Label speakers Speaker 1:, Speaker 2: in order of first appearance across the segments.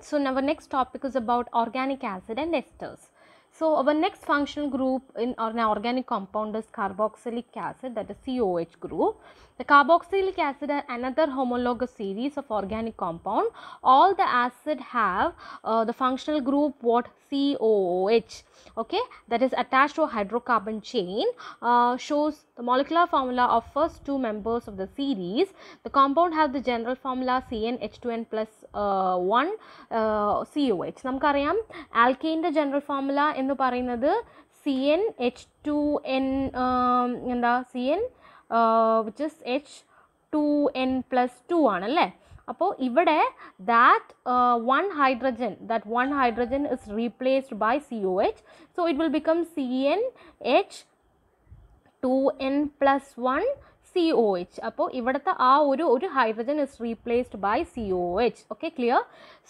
Speaker 1: So, our next topic is about organic acid and esters. So our next functional group in an organic compound is carboxylic acid that is COH group. The carboxylic acid are another homologous series of organic compound. All the acid have uh, the functional group what COOH okay that is attached to a hydrocarbon chain uh, shows the molecular formula of first two members of the series. The compound have the general formula CnH2n plus uh, 1 COH. Uh, the general formula in എന്ന് പറയുന്നത് C N H two N എന്താ C N which is H two N plus two ആണല്ലേ അപ്പോൾ ഇവിടെ that one hydrogen that one hydrogen is replaced by C O H so it will become C N H two N plus one C O H അപ്പോൾ ഇവിടുത്തെ ആ ഒരു ഒരു hydrogen is replaced by C O H okay clear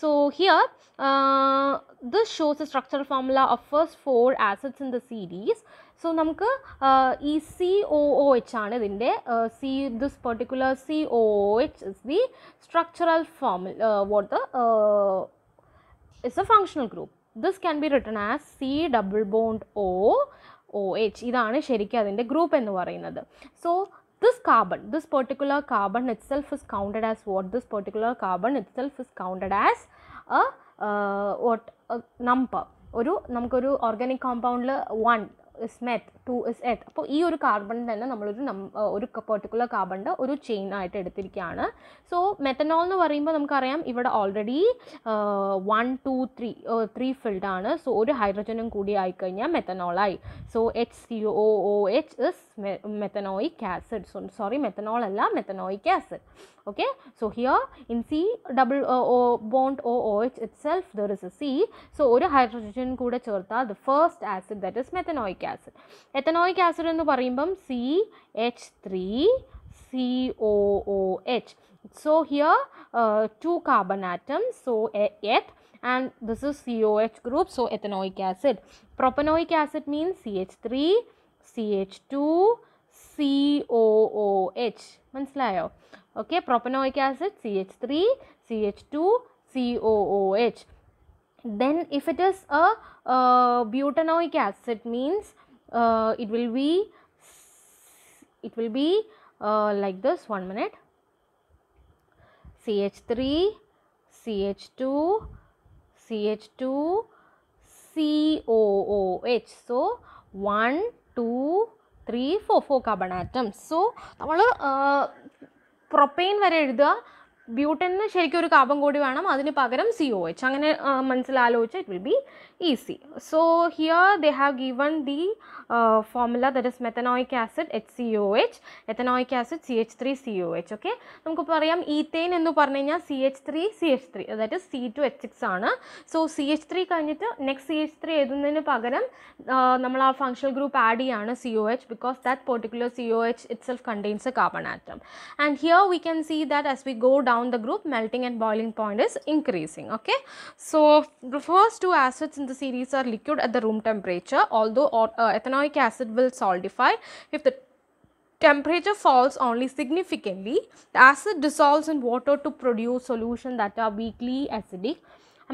Speaker 1: so here this shows a structure formula of first four acids in the series so നമുക്ക് uh, ഈ C O O H ആണ് ഇതിൻ്റെ C this particular C O H is the structural ഫോമിൽ what the is a functional group this can be written as C double bond O O H ഇതാണ് ശരിക്കും അതിൻ്റെ group എന്ന് പറയുന്നത് so this carbon, this particular carbon itself is counted as what? This particular carbon itself is counted as a uh, what a number. ഒരു നമുക്കൊരു organic കോമ്പൗണ്ടിൽ one is meth two is eth അപ്പോൾ ഈ ഒരു carbon തന്നെ നമ്മളൊരു ഒരു particular കാർബണിൻ്റെ ഒരു ചെയിൻ ആയിട്ട് എടുത്തിരിക്കുകയാണ് സോ മെത്തനോൾ എന്ന് പറയുമ്പോൾ നമുക്കറിയാം ഇവിടെ already one two three three ഫിൽഡാണ് സോ ഒരു ഹൈഡ്രജനും കൂടി ആയിക്കഴിഞ്ഞാൽ മെത്തനോളായി so H C O O H is methanoic acid. So, sorry, methanol alla methanoic acid. Okay. So, here in C double uh, o bond OOH itself there is a C. So, ഒരു hydrogen കൂടെ chertha the first acid that is methanoic acid. Ethanoic acid എന്ന് പറയുമ്പം C H three C O O H so here two carbon atom so eth and this is COH group so ethanoic acid. Propanoic acid means CH3 CH2 COOH. Manslayo. Okay, propanoic acid CH3 CH2 COOH. Then, if it is a butanoic acid, means uh, it will be it will be uh, like this. One minute. CH3 CH2 CH2 COOH. So, 1, two three four four carbon atoms so നമ്മൾ propane വരെ എഴുതുക ബ്യൂട്ടനിന് ശരിക്കും ഒരു carbon കൂടി വേണം അതിന് പകരം C O H അങ്ങനെ മനസ്സിലാലോചിച്ചാൽ it will be easy so here they have given the formula that is methanoic acid HCOH, ethanoic acid CH3COH. Okay, we will say ethane CH3CH3 that is C2H6. So, CH3 next CH3 uh, functional group add COH because that particular COH itself contains a carbon atom. And here we can see that as we go down the group, melting and boiling point is increasing. Okay, so the first two acids in the series are liquid at the room temperature, although uh, ethanoic retinoic acid will solidify if the temperature falls only significantly the acid dissolves in water to produce solution that are weakly acidic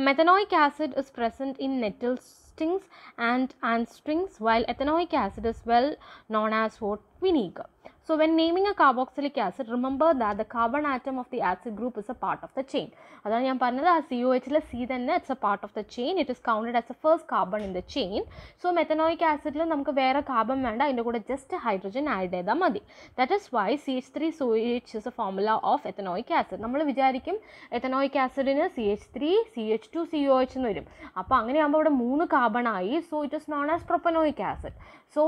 Speaker 1: methanoic acid is present in nettle stings and and strings while ethanoic acid is well known as hot vinegar So when naming a carboxylic acid, remember that the carbon atom of the acid group is a part of the chain. അതാണ് ഞാൻ പറഞ്ഞത് ആ C O എച്ചിലെ C തന്നെ it's a part of the chain it is counted as a first carbon in the chain so methanoic ആസിഡിൽ നമുക്ക് വേറെ carbon വേണ്ട അതിൻ്റെ കൂടെ ജസ്റ്റ് ഹൈഡ്രജൻ ആഡ് ചെയ്താൽ മതി that is why C H three so H is a formula of ethanoic acid നമ്മൾ വിചാരിക്കും എത്തനോയിക് ആസിഡിന് C H three C H two C O H എന്ന് വരും അപ്പോൾ അങ്ങനെയാകുമ്പോൾ ഇവിടെ മൂന്ന് കാർബൺ ആയി so it is known as propanoic acid so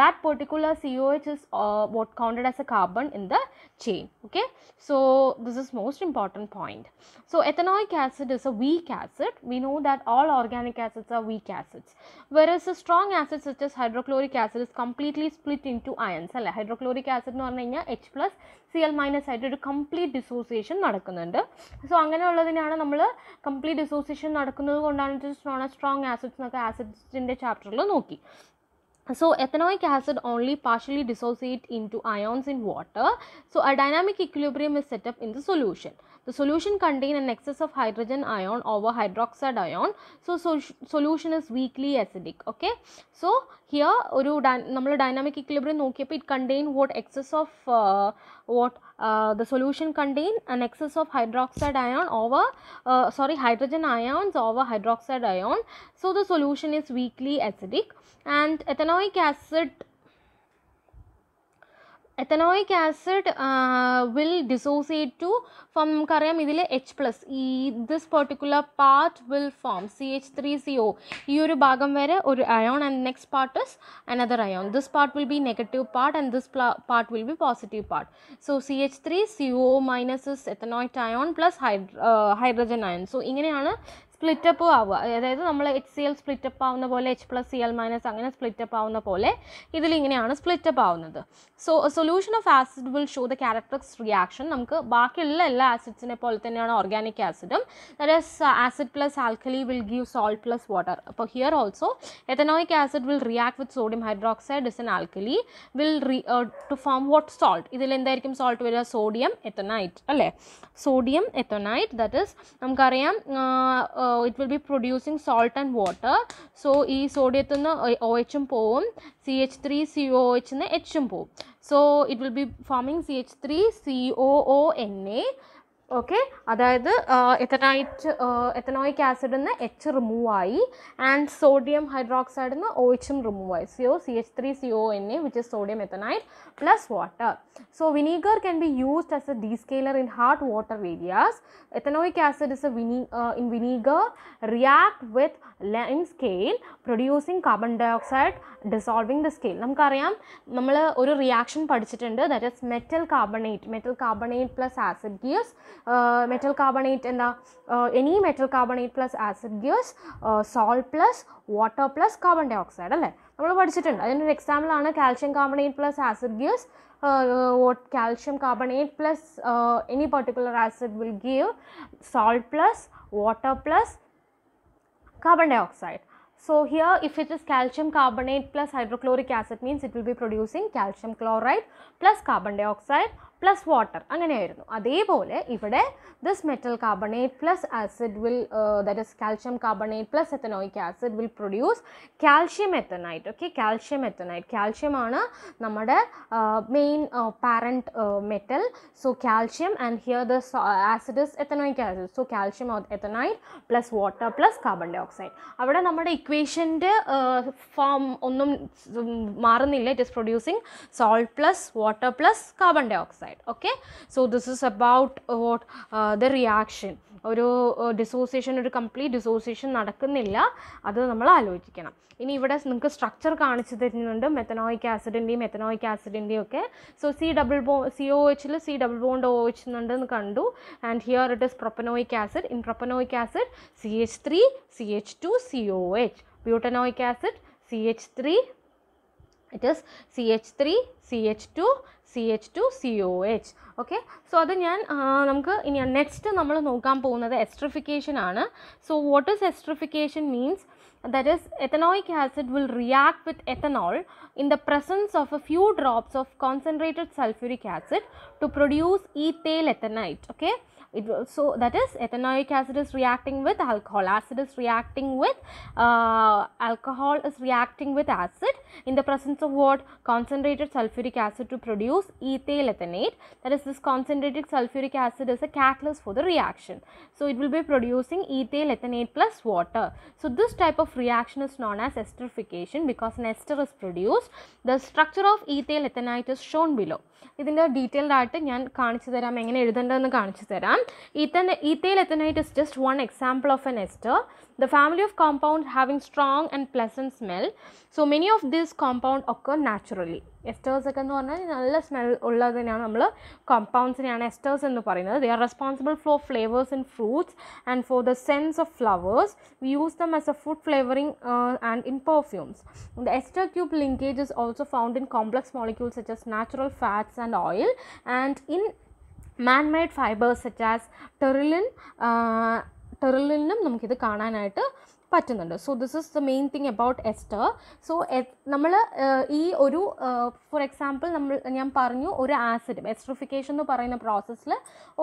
Speaker 1: that particular C O H is what counted as a carbon in the chain okay so this is most important point so ethanoic acid is a weak acid we know that all organic acids are weak acids whereas a strong acid such as hydrochloric acid is completely split into ions alle hydrochloric acid nu parna h plus cl minus aite or complete dissociation nadakkunnund so angane ulladinaana nammal complete dissociation nadakkunnathu kondana it is known as strong acids nokka acids inde chapter la nokki so ethanoic acid only partially dissociate into ions in water so a dynamic equilibrium is set up in the solution the solution contain an excess of hydrogen ion over hydroxide ion. So, so solution is weakly acidic. Okay. So, here ഒരു dynamic equilibrium. Equilibrium നോക്കിയപ്പോൾ it contain what excess of uh, what uh, the solution contain an excess of hydroxide ion over uh, sorry hydrogen ions over hydroxide ion so the solution is weakly acidic and ethanoic acid ethanoic acid will dissociate to form നമുക്കറിയാം ഇതിൽ H plus ഈ this particular part will form C H three C O ഈ ഒരു ഭാഗം വരെ ഒരു ion and next part is another ion this part will be negative part and this part will be positive part so C H three C O minus is ethanoate ion plus hydrogen ion so ഇങ്ങനെയാണ് split up ആവുക അതായത് നമ്മൾ H C L split up ആവുന്ന പോലെ H plus C L minus അങ്ങനെ split up ആവുന്ന പോലെ split split up ആവുന്നത് so solution of acid will show the characters reaction നമുക്ക് ബാക്കിയുള്ള എല്ലാ ആസിഡ്സിനെ പോലെ തന്നെയാണ് ഓർഗാനിക് ആസിഡും thus acid plus alkali will give salt plus water അപ്പോൾ here also ethanoic acid will react with sodium hydroxide is an alkali will re to form what salt ഇതിൽ എന്തായിരിക്കും സോൾട്ട് വരിക സോഡിയം എത്തനൈറ്റ് അല്ലേ sodium എത്തനൈറ്റ് that is നമുക്കറിയാം uh, it will be producing salt and water so ഈ സോഡിയത്തിൽ നിന്ന് O എച്ചും പോവും C H three C O എച്ചിൽ നിന്ന് എച്ചും പോവും so it will be forming C H three C O O N A okay അതായത് എത്തനൈറ്റ് എത്തനോയിക് ആസിഡിൽ നിന്ന് എച്ച് റിമൂവ് ആയി ആൻഡ് സോഡിയം ഹൈഡ്രോക്സൈഡിൽ നിന്ന് ഒ എച്ചും റിമൂവ് ആയി CO C H three C O N A which is sodium എത്തനൈറ്റ് plus water so vinegar can be used as a descaler in hard water areas ethanoic acid is a vine in vinegar react with lime scale producing carbon dioxide dissolving the scale നമുക്കറിയാം നമ്മൾ ഒരു reaction പഠിച്ചിട്ടുണ്ട് that is metal carbonate metal carbonate plus acid gives metal carbonate എന്താ any metal carbonate plus acid gives salt plus water plus carbon dioxide അല്ലേ നമ്മൾ പഠിച്ചിട്ടുണ്ട് അതിനൊരു എക്സാമ്പിളാണ് calcium carbonate plus acid gears calcium carbonate plus any particular acid will give salt plus water plus carbon dioxide. So here if it is calcium carbonate plus hydrochloric acid means it will be producing calcium chloride plus carbon dioxide plus water അങ്ങനെയായിരുന്നു അതേപോലെ ഇവിടെ this metal carbonate plus acid will that is calcium carbonate plus ethanoic acid will produce calcium ethanoate okay calcium ethanoate കാൽഷ്യമാണ് നമ്മുടെ main parent metal so calcium and here the acid is ethanoic acid so calcium ethanoate plus water plus carbon dioxide അവിടെ നമ്മുടെ ഇക്വേഷൻ്റെ form uh, ഒന്നും മാറുന്നില്ല it is producing salt plus water plus carbon dioxide required okay so this is about what the reaction ഒരു dissociation uh, ഒരു complete dissociation നടക്കുന്നില്ല അത് നമ്മൾ ആലോചിക്കണം ഇനി ഇവിടെ നിങ്ങൾക്ക് സ്ട്രക്ചർ കാണിച്ചു തരുന്നുണ്ട് മെത്തനോയിക് ആസിഡിൻ്റെയും മെത്തനോയിക് ആസിഡിൻ്റെയും ഒക്കെ സോ സി ഡബിൾ ബോ സി ഒ എച്ചിൽ C double bond O H എന്ന് കണ്ടു and here it is propanoic acid in propanoic acid C H three C H two C O H butanoic acid C H three it is C H three C H two C H two C O H okay so അത് ഞാൻ നമുക്ക് ഇനി next നമ്മൾ നോക്കാൻ പോകുന്നത് esterification ആണ് so what is esterification means that is ethanoic acid will react with ethanol in the presence of a few drops of concentrated sulfuric acid to produce ethyl ethanite okay it so that is ethanoic acid is reacting with alcohol acid is reacting with uh, alcohol is reacting with acid in the presence of what concentrated sulfuric acid to produce ethyl ethanate that is this concentrated sulfuric acid is a catalyst for the reaction so it will be producing ethyl ethanate plus water so this type of reaction is known as esterification because an ester is produced the structure of ethyl ethanate is shown below ഇതിൻ്റെ detailed ആയിട്ട് ഞാൻ കാണിച്ചു തരാം എങ്ങനെ എഴുതേണ്ടതെന്ന് ethyl ethanoate is just one example of an ester the family of compounds having strong and pleasant smell so many of these compound occur naturally esters one, nu parna nalla smell ulladhenaana nammal compounds neana esters ennu parayunnathu they are responsible for flavors in fruits and for the scents of flowers we use them as a food flavoring uh, and in perfumes the ester cube linkage is also found in complex molecules such as natural fats and oil and in manmade fibres such as Terylene ടെറിലിനും നമുക്കിത് കാണാനായിട്ട് പറ്റുന്നുണ്ട് so this is the main thing about ester so നമ്മൾ ഈ ഒരു for example നമ്മൾ ഞാൻ പറഞ്ഞു ഒരു ആസിഡും എസ്ട്രിഫിക്കേഷൻ എന്ന് പറയുന്ന പ്രോസസ്സിൽ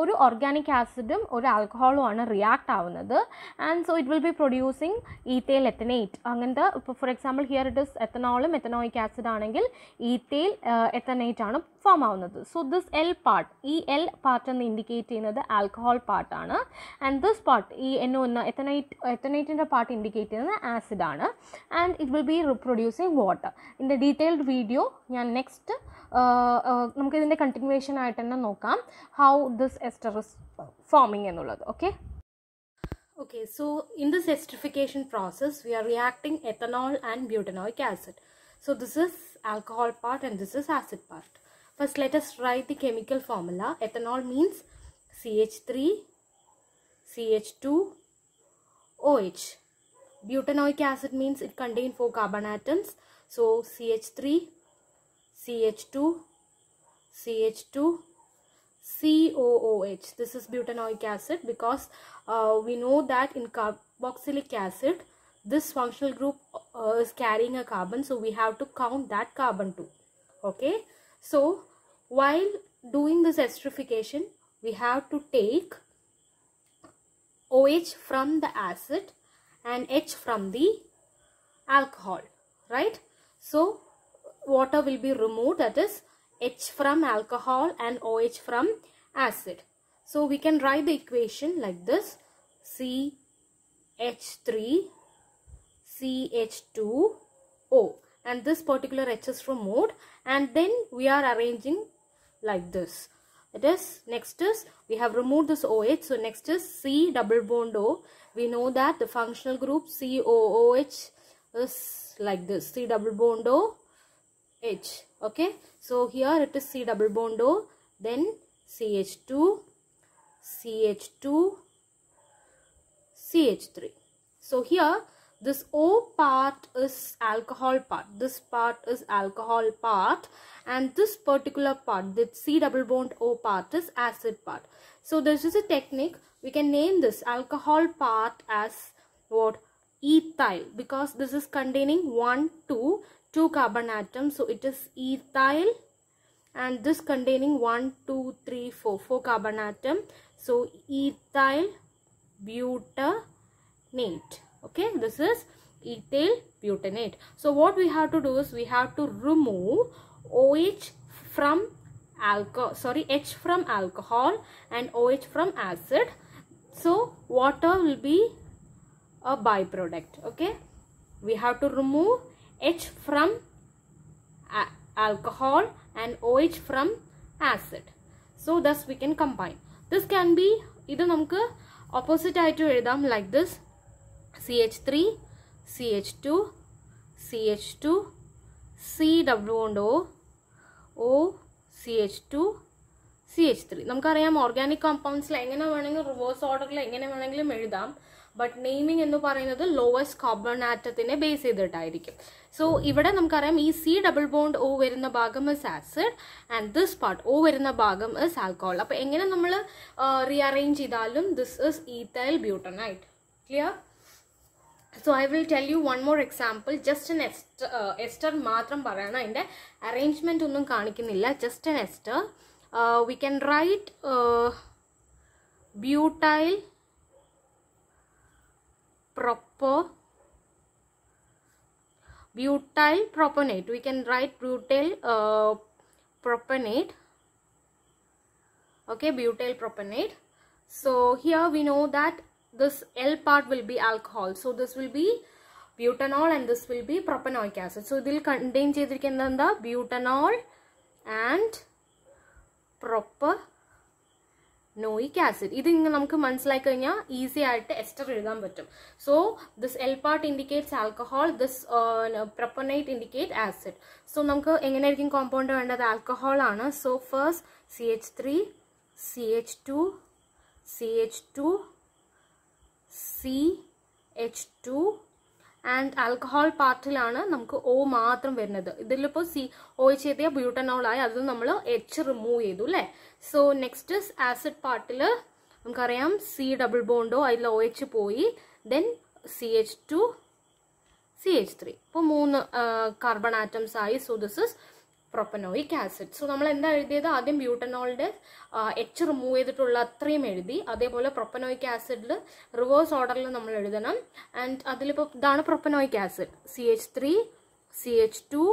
Speaker 1: ഒരു ഓർഗാനിക് ആസിഡും ഒരു ആൽക്കഹോളും ആണ് റിയാക്ട് ആവുന്നത് and so it will be producing ethyl ethanoate അങ്ങനത്തെ ഇപ്പോൾ for example here it is എത്തനോളും എത്തനോയിക് ആസിഡ് ആണെങ്കിൽ ഈത്തേൽ എത്തനേറ്റ് ആണ് ഫോം ആവുന്നത് സോ ദിസ് എൽ പാർട്ട് ഈ എൽ പാർട്ട് എന്ന് ഇൻഡിക്കേറ്റ് ചെയ്യുന്നത് ആൽക്കഹോൾ പാർട്ടാണ് ആൻഡ് ദിസ് പാർട്ട് ഈ എന്നോ എത്തനൈറ്റ് എത്തനൈറ്റിൻ്റെ പാർട്ട് ഇൻഡിക്കേറ്റ് ചെയ്യുന്നത് ആസിഡ് ആണ് and it will be reproducing water ഇതിൻ്റെ ഡീറ്റെയിൽഡ് വീഡിയോ ഞാൻ നെക്സ്റ്റ് നമുക്ക് ഇതിൻ്റെ കണ്ടിന്യൂവേഷൻ ആയിട്ട് തന്നെ നോക്കാം ഹൗ ദിസ് എസ്റ്ററിസ് ഫോമിങ് എന്നുള്ളത് okay okay so in this esterification process we are reacting ethanol and butanoic acid so this is alcohol part and this is acid part first let's write the chemical formula ethanol means C H three C H two O H Butanoic acid means it contains 4 carbon atoms. So CH3, CH2, CH2, COOH. This is butanoic acid because uh, we know that in carboxylic acid, this functional group uh, is carrying a carbon. So we have to count that carbon too. Okay. So while doing this esterification, we have to take OH from the acid and H from the alcohol, right? So, water will be removed that is H from alcohol and OH from acid. So, we can write the equation like this CH3 CH2O and this particular H is removed and then we are arranging like this. It is next is we have removed this OH. So next is C double bond O. We know that the functional group COOH is like this C double bond O H. Okay. So here it is C double bond O. Then CH2, CH2, CH3. So here this O part is alcohol part, this part is alcohol part and this particular part, the C double bond O part is acid part. So this is a technique, we can name this alcohol part as what ethyl because this is containing 1, 2, 2 carbon atoms so it is ethyl and this containing 1, 2, 3, 4, 4 carbon atom so ethyl butanate okay this is ethyl butanate so what we have to do is we have to remove oh from alcohol sorry h from alcohol and oh from acid so water will be a byproduct okay we have to remove h from alcohol and oh from acid so thus we can combine this can be ഇത് opposite i to എഴുതാം like this. C H three C H two C H two C W കൊണ്ട് O O C H two C H three നമുക്കറിയാം organic കോമ്പൗണ്ട്സിൽ എങ്ങനെ വേണമെങ്കിലും reverse ഓർഡറിൽ എങ്ങനെ വേണമെങ്കിലും എഴുതാം ബട്ട് നെയിമിംഗ് എന്ന് പറയുന്നത് ലോവസ്റ്റ് കാർബൺ ആറ്റത്തിനെ ബേസ് ചെയ്തിട്ടായിരിക്കും സോ ഇവിടെ നമുക്കറിയാം ഈ സി ഡബിൾ ബോണ്ട് ഓ വരുന്ന ഭാഗം is acid and this part O വരുന്ന ഭാഗം ഇസ് ആൽക്കോൾ അപ്പോൾ എങ്ങനെ നമ്മൾ റീഅറേഞ്ച് ചെയ്താലും this is ethyl butanoate clear So I will tell you one more example. Just an ester, uh, ester matram parayana. In the arrangement unnum kaanikinilla. Just an ester. Uh, uh, we can write butyl propo butyl propanate. We can write butyl propionate. Okay, butyl propionate. So here we know that this L part will be alcohol. So this will be butanol and this will be propanoic acid. So ഇതിൽ contain ചെയ്തിരിക്കുന്നത് എന്താ butanol and propanoic acid ഇത് ഇങ്ങനെ നമുക്ക് മനസ്സിലാക്കി കഴിഞ്ഞാൽ easy ആയിട്ട് ester എഴുതാൻ പറ്റും so this L part indicates alcohol this propanoate indicate acid so നമുക്ക് എങ്ങനെയായിരിക്കും കോമ്പൗണ്ട് വേണ്ടത് ആൽക്കഹോൾ ആണ് so first C H three C H two C H two CH2 and alcohol പാർട്ടിലാണ് നമുക്ക് ഒ മാത്രം വരുന്നത് ഇതിലിപ്പോൾ സി ഒ എച്ച് ബ്യൂട്ടനോൾ ആയി അത് നമ്മൾ എച്ച് റിമൂവ് ചെയ്തു അല്ലേ സോ നെക്സ്റ്റ് ആസിഡ് പാർട്ടിൽ നമുക്കറിയാം സി ഡബിൾ ബോണ്ടോ അതിൽ ഒ എച്ച് പോയി then C H two C H three ഇപ്പോൾ മൂന്ന് കാർബൺ ആറ്റംസ് ആയി so this is propanoic acid so നമ്മൾ എന്താ എഴുതിയത് ആദ്യം ബ്യൂട്ടനോളിൻ്റെ എച്ച് റിമൂവ് ചെയ്തിട്ടുള്ള അത്രയും എഴുതി അതേപോലെ പ്രൊപ്പനോയിക് ആസിഡിൽ റിവേഴ്സ് ഓർഡറിൽ നമ്മൾ എഴുതണം ആൻഡ് അതിലിപ്പോൾ ഇതാണ് propanoic acid C H three C H two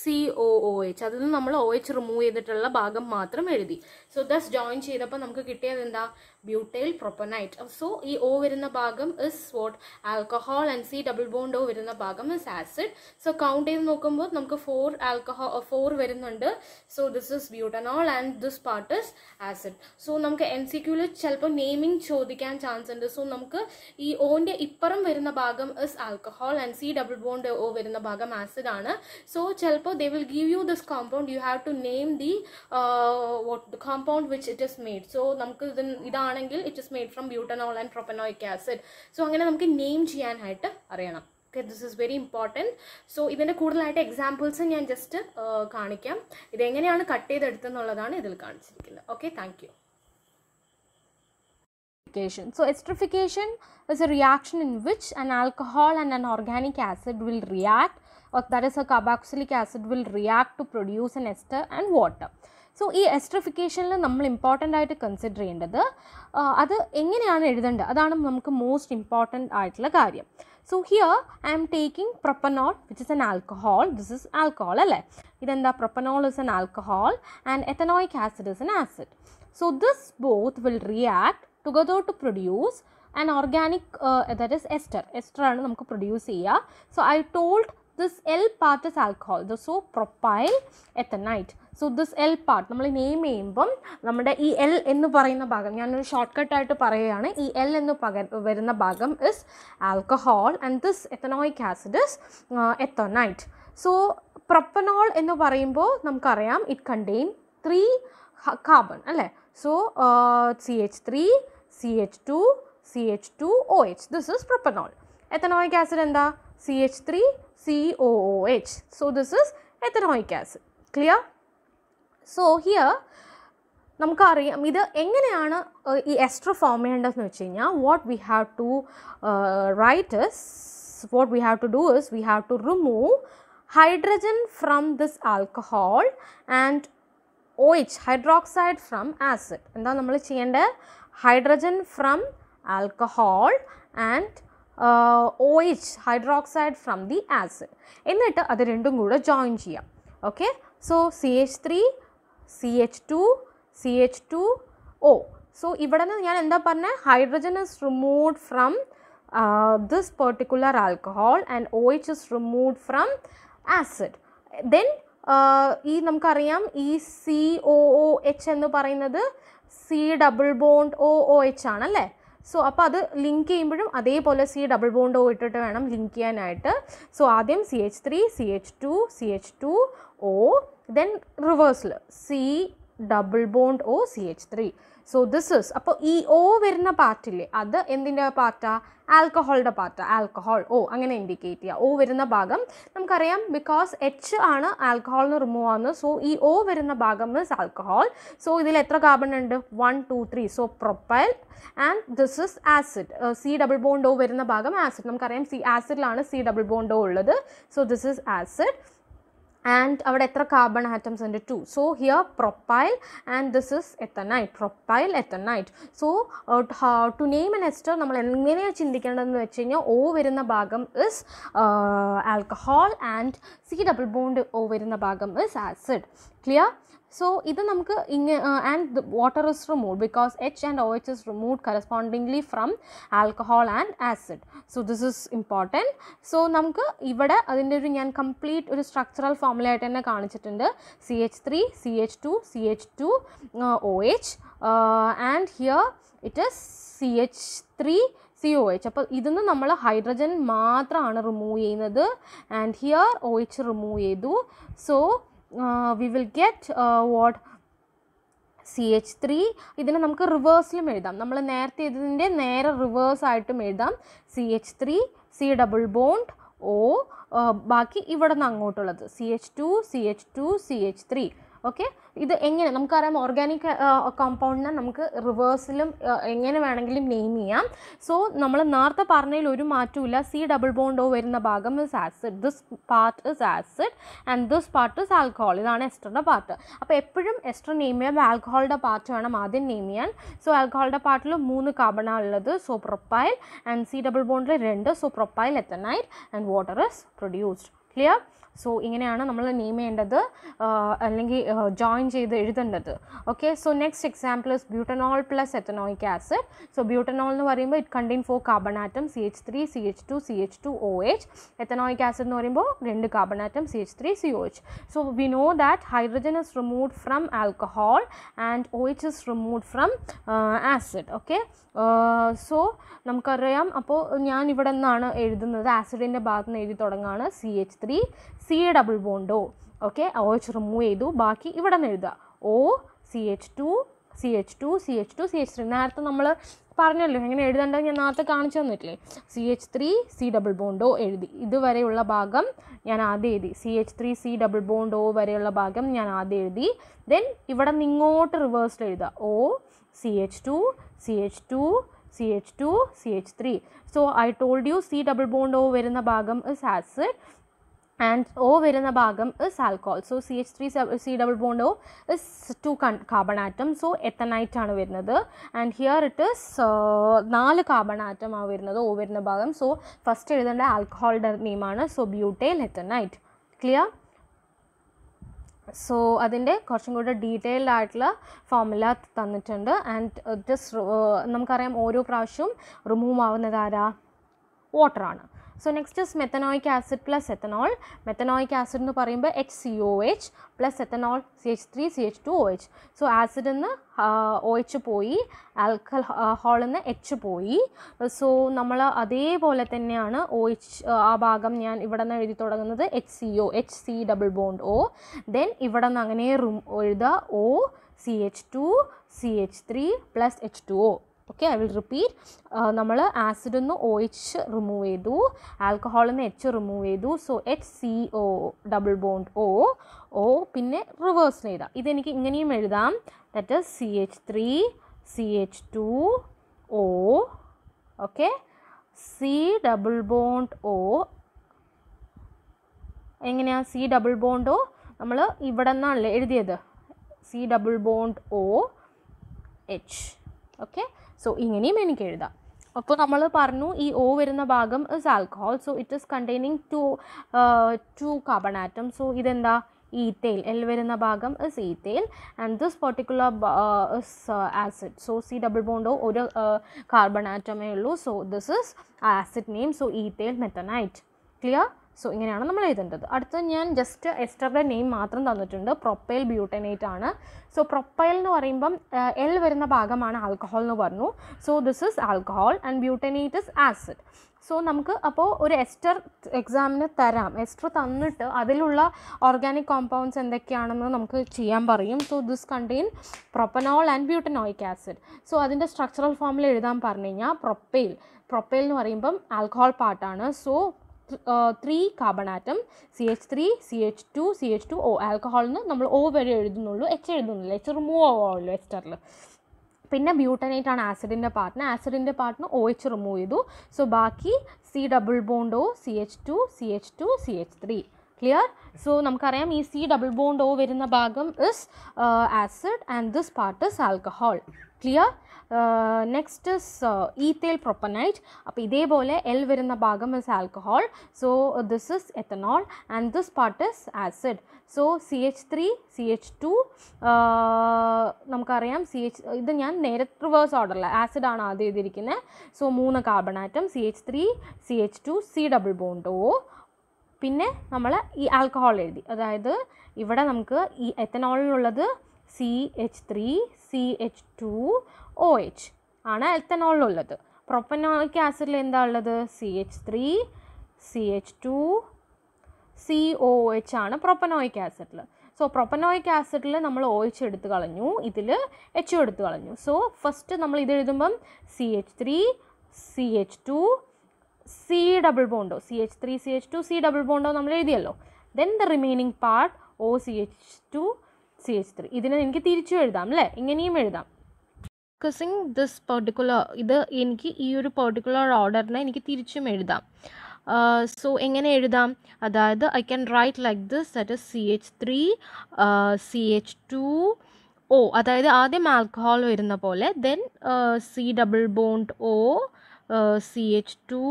Speaker 1: C O O H അതിൽ നമ്മൾ ഒ എച്ച് റിമൂവ് ചെയ്തിട്ടുള്ള ഭാഗം മാത്രം എഴുതി സോ ദസ് ജോയിൻ ചെയ്തപ്പോൾ നമുക്ക് കിട്ടിയത് എന്താ ബ്യൂട്ടൈൽ പ്രൊപ്പനൈറ്റ് സോ ഈ ഒ വരുന്ന ഭാഗം is what alcohol and C double bond O വരുന്ന ഭാഗം ഇസ് ആസിഡ് സോ കൗണ്ട് ചെയ്ത് നോക്കുമ്പോൾ നമുക്ക് ഫോർ ആൽക്കഹോൾ ഫോർ വരുന്നുണ്ട് so this is butanol and this part is acid so നമുക്ക് എം സി ക്യൂവിൽ ചിലപ്പോൾ നെയിമിംഗ് ചോദിക്കാൻ ചാൻസ് ഉണ്ട് സോ നമുക്ക് ഈ ഓൻ്റെ ഇപ്പുറം വരുന്ന ഭാഗം is alcohol and C double bond O വരുന്ന ഭാഗം ആസിഡ് ആണ് സോ ചിലപ്പോൾ they will give you this compound you have to name the compound which it is made so നമുക്ക് ഇത് ഇതാണ് ആണെങ്കിൽ it is made from butanol and propanoic acid so അങ്ങനെ നമുക്ക് നെയിം ചെയ്യാനായിട്ട് അറിയണം okay this is very important so ഇതിൻ്റെ കൂടുതലായിട്ട് എക്സാമ്പിൾസ് ഞാൻ ജസ്റ്റ് കാണിക്കാം ഇതെങ്ങനെയാണ് കട്ട് ചെയ്തെടുത്തെന്നുള്ളതാണ് ഇതിൽ കാണിച്ചിരിക്കുന്നത് okay thank you so esterification is a reaction in which an alcohol and an organic acid will react or that is a carboxylic acid will react to produce an and water so ഈ എസ്ട്രിഫിക്കേഷനിൽ നമ്മൾ important ആയിട്ട് consider ചെയ്യേണ്ടത് അത് എങ്ങനെയാണ് എഴുതേണ്ടത് അതാണ് നമുക്ക് മോസ്റ്റ് ഇമ്പോർട്ടൻ്റ് ആയിട്ടുള്ള കാര്യം so here I am taking propanol which is an alcohol this is alcohol അല്ലേ ഇതെന്താ propanol is an alcohol and ethanoic acid is an acid so this both will react together to produce and organic that is ester ester ആണ് നമുക്ക് produce ചെയ്യുക so I told this L part is alcohol the so propyl ethanoate so this L part നമ്മൾ name ചെയ്യുമ്പം നമ്മുടെ ഈ L എന്ന് പറയുന്ന ഭാഗം ഞാനൊരു ഷോർട്ട് കട്ടായിട്ട് പറയുകയാണ് ഈ എൽ എന്ന് പക വരുന്ന ഭാഗം is alcohol and this ethanoic acid is ethanoate so propanol എന്ന് പറയുമ്പോൾ നമുക്കറിയാം ഇറ്റ് കണ്ടെയിൻ ത്രീ കാർബൺ അല്ലേ so C H three C H two C H two O H this is propanol ethanoic acid എന്താ C H three C O O H so this is ethanoic acid clear so here നമുക്കറിയാം ഇത് എങ്ങനെയാണ് ഈ extra form ചെയ്യേണ്ടതെന്ന് വെച്ച് കഴിഞ്ഞാൽ what we have to write is what we have to do is we have to remove hydrogen from this alcohol and O H hydroxide from acid എന്താ നമ്മൾ ചെയ്യേണ്ടത് hydrogen from alcohol and O H hydroxide from the acid എന്നിട്ട് അത് രണ്ടും കൂടെ join ചെയ്യാം okay so C H three C H two C H two O so ഇവിടെ നിന്ന് ഞാൻ എന്താ പറഞ്ഞത് hydrogen is remove from this particular alcohol and O H is remove from acid then ഈ നമുക്കറിയാം ഈ സി ഒ ഒ എച്ച് എന്ന് പറയുന്നത് C double bond O O H ആണല്ലേ സോ അപ്പോൾ അത് ലിങ്ക് ചെയ്യുമ്പോഴും അതേപോലെ സി ഡബിൾ ബോണ്ട് ഒ ഇട്ടിട്ട് വേണം ലിങ്ക് ചെയ്യാനായിട്ട് സോ ആദ്യം C H three C H two C H two O then റിവേഴ്സിൽ C double bond O C H three so this is അപ്പോൾ ഈ ഒ വരുന്ന പാർട്ടില്ലേ അത് എന്തിൻ്റെ പാർട്ടാ ആൽക്കഹോളിൻ്റെ പാർട്ട് ആൽക്കഹോൾ ഓ അങ്ങനെ ഇൻഡിക്കേറ്റ് ചെയ്യുക ഒ വരുന്ന ഭാഗം നമുക്കറിയാം ബിക്കോസ് എച്ച് ആണ് ആൽക്കഹോളിന് റിമൂവ് ആവുന്നത് സോ ഈ ഒ വരുന്ന ഭാഗം ഇസ് ആൽക്കഹോൾ സോ ഇതിൽ എത്ര കാർബൺ ഉണ്ട് one two three so propyl and this is acid C double bond O വരുന്ന ഭാഗം ആസിഡ് നമുക്കറിയാം സി ആസിഡിലാണ് സി ഡബിൾ ബോണ്ട് ഒ ഉള്ളത് so this is acid and അവിടെ എത്ര കാർബൺ ആറ്റംസ് ഉണ്ട് two so here propyl and this is ethanoate propyl ethanoate so to name an ester നമ്മൾ എങ്ങനെയാണ് ചിന്തിക്കേണ്ടതെന്ന് വെച്ച് കഴിഞ്ഞാൽ ഓ വരുന്ന ഭാഗം is alcohol and C double bond O വരുന്ന ഭാഗം ഇസ് ആസിഡ് ക്ലിയർ സോ ഇത് നമുക്ക് ഇങ്ങനെ and water is remove because H and O H is remove correspondingly from alcohol and acid so this is important so നമുക്ക് ഇവിടെ അതിൻ്റെ ഒരു ഞാൻ കംപ്ലീറ്റ് ഒരു സ്ട്രക്ചറൽ ഫോമുലയായിട്ട് തന്നെ കാണിച്ചിട്ടുണ്ട് C H three C H two C H two O H and here it is C H three C O H അപ്പോൾ ഇതിന്ന് നമ്മൾ ഹൈഡ്രജൻ മാത്രമാണ് റിമൂവ് ചെയ്യുന്നത് and here O H remove ചെയ്തു so we will get what C H three ഇതിനെ നമുക്ക് റിവേഴ്സിലും എഴുതാം നമ്മൾ നേരത്തെ ഇതിൻ്റെ നേരെ റിവേഴ്സ് ആയിട്ടും എഴുതാം C H three C double bond O ബാക്കി ഇവിടെ നിന്ന് അങ്ങോട്ടുള്ളത് C H two C H two C H three okay ഇത് എങ്ങനെ നമുക്കറിയാം ഓർഗാനിക് കോമ്പൗണ്ടിനെ നമുക്ക് റിവേഴ്സിലും എങ്ങനെ വേണമെങ്കിലും നെയിം ചെയ്യാം സോ നമ്മൾ നേരത്തെ പറഞ്ഞതിൽ ഒരു മാറ്റമില്ല സി ഡബിൾ ബോണ്ടോ വരുന്ന ഭാഗം is acid this part is acid and this part is alcohol ഇതാണ് എസ്റ്ററിൻ്റെ പാർട്ട് അപ്പോൾ എപ്പോഴും എസ്റ്റർ നെയിം ചെയ്യുമ്പോൾ ആൽക്കഹോളിൻ്റെ പാർട്ട് വേണം ആദ്യം നെയിം ചെയ്യാൻ സോ ആൽക്കഹോളിൻ്റെ പാർട്ടിൽ മൂന്ന് കാർബണാണ് ഉള്ളത് so propyl and C double ബോണ്ടിൽ രണ്ട് so propyl ethanoate and water is produced clear so ഇങ്ങനെയാണ് നമ്മൾ നെയിം ചെയ്യേണ്ടത് അല്ലെങ്കിൽ ജോയിൻ ചെയ്ത് എഴുതേണ്ടത് okay so next example is butanol plus ethanoic acid so butanol എന്ന് പറയുമ്പോൾ it contain four carbon atom C H three C H two C H two O H ethanoic acid എന്ന് പറയുമ്പോൾ രണ്ട് carbon atom C H three C O H so we know that hydrogen is remove from alcohol and O H is remove from acid okay so നമുക്കറിയാം അപ്പോൾ ഞാൻ ഇവിടെ നിന്നാണ് എഴുതുന്നത് ആസിഡിൻ്റെ ഭാഗത്ത് നിന്ന് എഴുതി തുടങ്ങുകയാണ് C H three C double bond O okay O H remove ചെയ്തു ബാക്കി ഇവിടെ നിന്ന് എഴുതുക O C H two C H two C H two C H three നേരത്തെ നമ്മൾ പറഞ്ഞല്ലോ എങ്ങനെ എഴുതേണ്ടത് ഞാൻ നേരത്തെ കാണിച്ചു തന്നിട്ടില്ലേ C H three C double bond O എഴുതി ഇതുവരെയുള്ള ഭാഗം ഞാൻ ആദ്യം എഴുതി C H three C double bond O വരെയുള്ള ഭാഗം ഞാൻ ആദ്യം എഴുതി ദെൻ ഇവിടെ നിന്ന് ഇങ്ങോട്ട് റിവേഴ്സിൽ എഴുതുക O C H two C H two C H two C H three so I told you C double bond O വരുന്ന ഭാഗം ഇസ് ആസിഡ് ആൻഡ് ഓ വരുന്ന ഭാഗം is alcohol so C H three C double bond O is two carbon atom so ethanoate ആണ് വരുന്നത് and here it is നാല് carbon atom ആണ് വരുന്നത് O വരുന്ന ഭാഗം സോ ഫസ്റ്റ് എഴുതേണ്ട ആൽക്കോഹോളുടെ നെയിമാണ് സോ ബ്യൂട്ടൈൽ എത്തനൈറ്റ് ക്ലിയർ സോ അതിൻ്റെ കുറച്ചും കൂടെ ഡീറ്റെയിൽഡ് ആയിട്ടുള്ള ഫോമുല തന്നിട്ടുണ്ട് ആൻഡ് ജസ്റ്റ് uh, നമുക്കറിയാം ഓരോ പ്രാവശ്യവും റിമൂവ് ആവുന്നത് ആരാ വാട്ടറാണ് so next is methanoic acid plus ethanol methanoic acid എന്ന് പറയുമ്പോൾ H C O H plus ethanol C H three C H two O H so acid നിന്ന് ഒ എച്ച് പോയി ആൽക്കൽ ഹോളിൽ നിന്ന് എച്ച് പോയി സോ നമ്മൾ അതേപോലെ തന്നെയാണ് ഒ എച്ച് ആ ഭാഗം ഞാൻ ഇവിടെ നിന്ന് എഴുതി തുടങ്ങുന്നത് H C O H C double bond O then ഇവിടെ നിന്ന് അങ്ങനെ റൂം എഴുതുക O C H two C H three plus H two O okay I will repeat നമ്മൾ ആസിഡ് ഒന്ന് ഒ എച്ച് റിമൂവ് ചെയ്തു ആൽക്കഹോളിൽ എച്ച് റിമൂവ് ചെയ്തു so H C O double bond O O പിന്നെ റിവേഴ്സ് എഴുതാം ഇതെനിക്ക് ഇങ്ങനെയും എഴുതാം that is C H three C H two O okay C double bond O എങ്ങനെയാണ് സി ഡബിൾ ബോണ്ട് ഒ നമ്മൾ ഇവിടെ നിന്നാണല്ലേ എഴുതിയത് C double bond O H okay so ഇങ്ങനെയും എനിക്ക് എഴുതാം അപ്പോൾ നമ്മൾ പറഞ്ഞു ഈ ഓ വരുന്ന ഭാഗം is alcohol so it is containing two two carbon atom so ഇതെന്താ ഈത്തേൽ എൽ വരുന്ന ഭാഗം is ethyl and this particular is acid so C double bond O ഒരു കാർബൺ uh, ആറ്റമേ ഉള്ളൂ so this is acid name so ethyl methanoate clear so ഇങ്ങനെയാണ് നമ്മൾ എഴുതേണ്ടത് അടുത്തത് ഞാൻ ജസ്റ്റ് എസ്റ്ററുടെ നെയിം മാത്രം തന്നിട്ടുണ്ട് പ്രൊപ്പൈൽ ബ്യൂട്ടനേറ്റ് ആണ് സോ പ്രൊപ്പൈൽ എന്ന് പറയുമ്പം എൽ വരുന്ന ഭാഗമാണ് ആൽക്കഹോൾ എന്ന് പറഞ്ഞു so this is alcohol and butanoate is acid so നമുക്ക് അപ്പോൾ ഒരു എസ്റ്റർ എക്സാമിന് തരാം എസ്റ്റർ തന്നിട്ട് അതിലുള്ള ഓർഗാനിക് കോമ്പൗണ്ട്സ് എന്തൊക്കെയാണെന്ന് നമുക്ക് ചെയ്യാൻ പറയും so this contain propanol and butanoic acid so അതിൻ്റെ സ്ട്രക്ചറൽ ഫോമിൽ എഴുതാൻ പറഞ്ഞു കഴിഞ്ഞാൽ പ്രൊപ്പയിൽ പ്രൊപ്പയിൽ എന്ന് പറയുമ്പം ആൽക്കഹോൾ പാർട്ടാണ് so three carbon atom C H three C H two C H two O ആൽക്കഹോളിൽ നിന്ന് നമ്മൾ ഓ വരെ എഴുതുന്നുള്ളൂ എച്ച് എഴുതുന്നില്ല എച്ച് റിമൂവ് ആവുമല്ലോ എസ്റ്ററിൽ പിന്നെ ബ്യൂട്ടനേറ്റ് ആണ് ആസിഡിൻ്റെ പാർട്ട്ന് ആസിഡിൻ്റെ പാർട്ടിന് ഒ എച്ച് റിമൂവ് ചെയ്തു സോ ബാക്കി C double bond O C H two C H two C H three clear so നമുക്കറിയാം ഈ സി ഡബിൾ ബോണ്ട് ഒ വരുന്ന ഭാഗം is acid and this part is alcohol clear next is ethyl propanoate അപ്പോൾ ഇതേപോലെ L വരുന്ന ഭാഗം is alcohol so this is ethanol and this part is acid so C H three C H two നമുക്കറിയാം C H ഇത് ഞാൻ നേരെ reverse ഓർഡറിൽ ആസിഡാണ് ആദ്യം എഴുതിയിരിക്കുന്നത് സോ മൂന്ന് carbon atom C H three C H two C double bond O പിന്നെ നമ്മൾ ഈ ആൽക്കഹോൾ എഴുതി അതായത് ഇവിടെ നമുക്ക് ഈ എത്തനോളിലുള്ളത് C H three C H two O H ആണ് എത്തനോളിലുള്ളത് പ്രൊപ്പനോയിക് ആസിഡിൽ എന്താ ഉള്ളത് C H three C H two C O H ആണ് പ്രൊപ്പനോയിക് ആസിഡിൽ സോ പ്രൊപ്പനോയിക് ആസിഡിൽ നമ്മൾ ഒ എച്ച് എടുത്ത് കളഞ്ഞു ഇതിൽ എച്ച് എടുത്ത് കളഞ്ഞു സോ ഫസ്റ്റ് നമ്മൾ ഇത് എഴുതുമ്പം C H three C H two C double bond O C H three C H two C double bond O നമ്മൾ എഴുതിയല്ലോ then the remaining part O C H two C H three ഇതിനെ എനിക്ക് തിരിച്ചു എഴുതാം അല്ലേ ഇങ്ങനെയും എഴുതാം ഫോക്കസിങ് ദിസ് പെർട്ടിക്കുലർ ഇത് എനിക്ക് ഈ ഒരു പെർട്ടിക്കുലർ ഓർഡറിനെ എനിക്ക് തിരിച്ചും എഴുതാം സോ എങ്ങനെ എഴുതാം അതായത് I can write like this that is C H three C H two O അതായത് ആദ്യം ആൽക്കഹോൾ വരുന്ന പോലെ then C double bond O C H two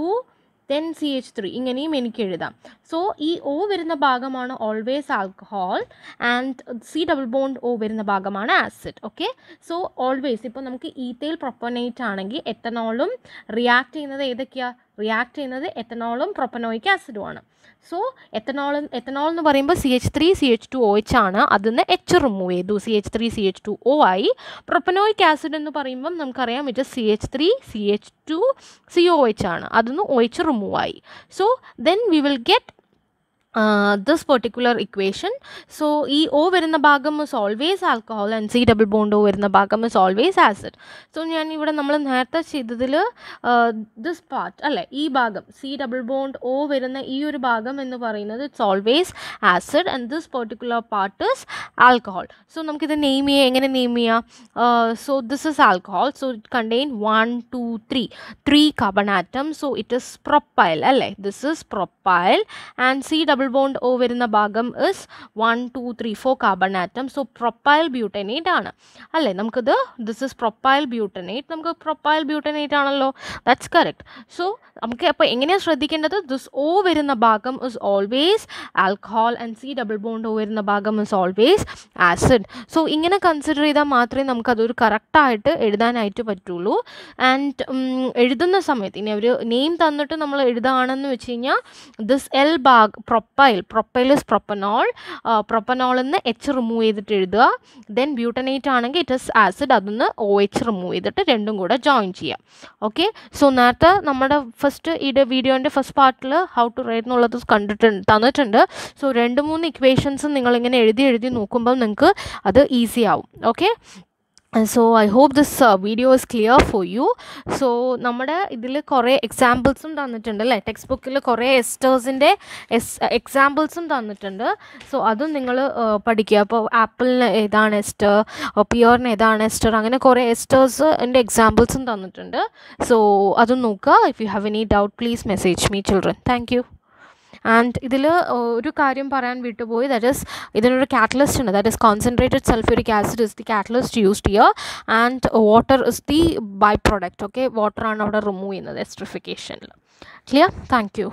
Speaker 1: then C H three ഇങ്ങനെയും എനിക്ക് എഴുതാം സോ ഈ ഒ വരുന്ന ഭാഗമാണ് always alcohol and C double bond O വരുന്ന ഭാഗമാണ് ആസിഡ് ഓക്കെ സോ ഓൾവേസ് ഇപ്പോൾ നമുക്ക് തേൽ പ്രൊപ്പനേറ്റ് ആണെങ്കിൽ എത്തനോളും റിയാക്ട് ചെയ്യുന്നത് ഏതൊക്കെയാണ് റിയാക്ട് ചെയ്യുന്നത് എത്തനോളും പ്രൊപ്പനോയിക് ആസിഡുമാണ് സോ എത്തനോൾ എത്തനോൾ എന്ന് പറയുമ്പോൾ C H three C H two O H ആണ് അതിൽ നിന്ന് എച്ച് റിമൂവ് ചെയ്തു C H three C H two O ആയി പ്രൊപ്പനോയിക് ആസിഡ് എന്ന് പറയുമ്പം നമുക്കറിയാം it C H three C H two C O H ആണ് അതിൽ നിന്ന് ഒ എച്ച് റിമൂവ് ആയി so then we will get this particular equation so ഈ EO വരുന്ന ഭാഗം is always alcohol and C double bond O വരുന്ന ഭാഗം is always acid so ഞാൻ ഇവിടെ നമ്മൾ നേരത്തെ ചെയ്തതിൽ ദിസ് പാർട്ട് അല്ലേ ഈ ഭാഗം സി ഡബിൾ ബോണ്ട് ഓ വരുന്ന ഈ ഒരു ഭാഗം എന്ന് പറയുന്നത് it's always acid and this particular part is alcohol so നമുക്കിത് നെയിം ചെയ്യാം എങ്ങനെ നെയിം ചെയ്യാം so this is alcohol so it contain one two three three carbon atom so it is propyl അല്ലേ this is propyl and C double double bond O വരുന്ന ഭാഗം is one two three four carbon atom so propyl butanoate ആണ് അല്ലേ നമുക്കിത് this is പ്രൊപ്പയൽ ബ്യൂട്ടനേറ്റ് നമുക്ക് പ്രൊപ്പയൽ ബ്യൂട്ടനേറ്റ് ആണല്ലോ that's correct so നമുക്ക് അപ്പോൾ എങ്ങനെയാണ് ശ്രദ്ധിക്കേണ്ടത് ദിസ് ഒ വരുന്ന ഭാഗം is always alcohol and C double bond O വരുന്ന ഭാഗം ഇസ് ഓൾവേസ് ആസിഡ് സോ ഇങ്ങനെ കൺസിഡർ ചെയ്താൽ മാത്രമേ നമുക്കതൊരു കറക്റ്റായിട്ട് എഴുതാനായിട്ട് പറ്റുള്ളൂ ആൻഡ് എഴുതുന്ന സമയത്ത് ഇനി അവർ നെയിം തന്നിട്ട് നമ്മൾ എഴുതുകയാണെന്ന് വെച്ച് കഴിഞ്ഞാൽ ദിസ് എൽ ഭാഗ് prop propyl propyl is propanol propanol എന്ന് എച്ച് റിമൂവ് ചെയ്തിട്ട് എഴുതുക ദെൻ ബ്യൂട്ടനേറ്റ് ആണെങ്കിൽ ഇറ്റ് ഇസ് ആസിഡ് അതൊന്ന് ഒ എച്ച് റിമൂവ് ചെയ്തിട്ട് രണ്ടും കൂടെ ജോയിൻ ചെയ്യാം ഓക്കെ സോ നേരത്തെ നമ്മുടെ ഫസ്റ്റ് ഈ വീഡിയോൻ്റെ ഫസ്റ്റ് പാർട്ടിൽ ഹൗ ടു റൈറ്റ് എന്നുള്ളത് കണ്ടിട്ടുണ്ട് തന്നിട്ടുണ്ട് സോ രണ്ട് മൂന്ന് ഇക്വേഷൻസ് നിങ്ങളിങ്ങനെ എഴുതി എഴുതി നോക്കുമ്പോൾ നിങ്ങൾക്ക് അത് ഈസി ആവും okay so I hope this video is clear for you so നമ്മുടെ ഇതിൽ കുറേ എക്സാമ്പിൾസും തന്നിട്ടുണ്ട് അല്ലേ ടെക്സ്റ്റ് ബുക്കിൽ കുറേ എസ്റ്റേഴ്സിൻ്റെ എസ് എക്സാമ്പിൾസും തന്നിട്ടുണ്ട് സോ അതും നിങ്ങൾ uh, പഠിക്കുക അപ്പോൾ ആപ്പിളിന് ഏതാണ് എസ്റ്റർ പിയോറിന് uh, ഏതാണ് എസ്റ്റർ അങ്ങനെ കുറേ എസ്റ്റേഴ്സിൻ്റെ എക്സാമ്പിൾസും തന്നിട്ടുണ്ട് സോ അതും നോക്കുക if you have any doubt please message me children thank and ഇതിൽ ഒരു കാര്യം പറയാൻ വിട്ടുപോയി ദാറ്റ് ഇസ് ഇതിനൊരു കാറ്റലിസ്റ്റ് ഉണ്ട് that is concentrated sulphuric acid is the catalyst used here and water is the by product okay വാട്ടറാണ് അവിടെ remove ചെയ്യുന്നത് എസ്ട്രിഫിക്കേഷനിൽ ക്ലിയർ താങ്ക് യു